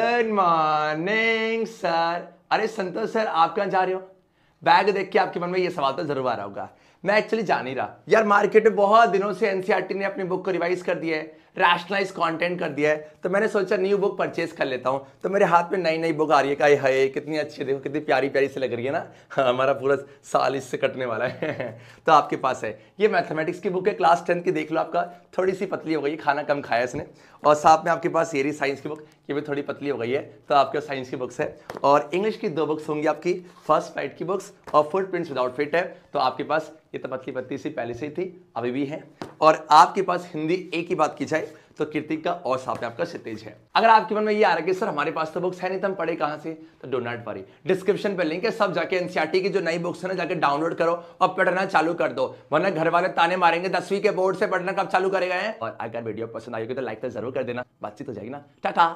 good morning sir अरे संतोष sir आप कहाँ जा रहे हो बैग देख के आपके मन में ये सवाल तो जरूर आ रहा होगा मैं एक्चुअली जान ही रहा यार मार्केट में बहुत दिनों से एनसीईआरटी e ने अपनी बुक को रिवाइज कर दिया है रैशनलाइज कंटेंट कर दिया है तो मैंने सोचा न्यू बुक परचेज कर लेता हूँ तो मेरे हाथ में नई नई बुक आ रही है का कितनी अच्छी देखो कितनी प्यारी प्यारी से लग रही है ना हाँ, हमारा पूरा साल इससे कटने वाला है तो आपके पास है ये मैथमेटिक्स की बुक है क्लास टेंथ की देख लो आपका थोड़ी सी पतली हो गई खाना कम खाया इसने और साथ में आपके पास ये रही साइंस की बुक ये भी थोड़ी पतली हो गई है तो आपके साइंस की बुक्स है और इंग्लिश की दो बुक्स होंगी आपकी फर्स्ट फाइट की बुक्स और फुट प्रिंट्स विदाउट फिट है तो आपके पास ये तो मतली बत्ती से पहले से ही थी अभी भी है और आपके पास हिंदी एक ही बात की जाए तो कृतिक का और साथ में आपका क्षितिज है अगर आपके मन में ये आ रहा है कि सर हमारे पास तो बुक्स है नहीं तो हम पढ़े कहाँ से तो डो नॉट वरी डिस्क्रिप्शन पे लिंक है सब जाके एनसीआरटी e की जो नई बुक्स है ना जाके डाउनलोड करो और पढ़ना चालू कर दो वरना घर वाले ताने मारेंगे दसवीं के बोर्ड से पढ़ना कब चालू करेगा और अगर वीडियो पसंद आएगी तो लाइक तो जरूर कर देना बातचीत हो जाएगी ना टाटा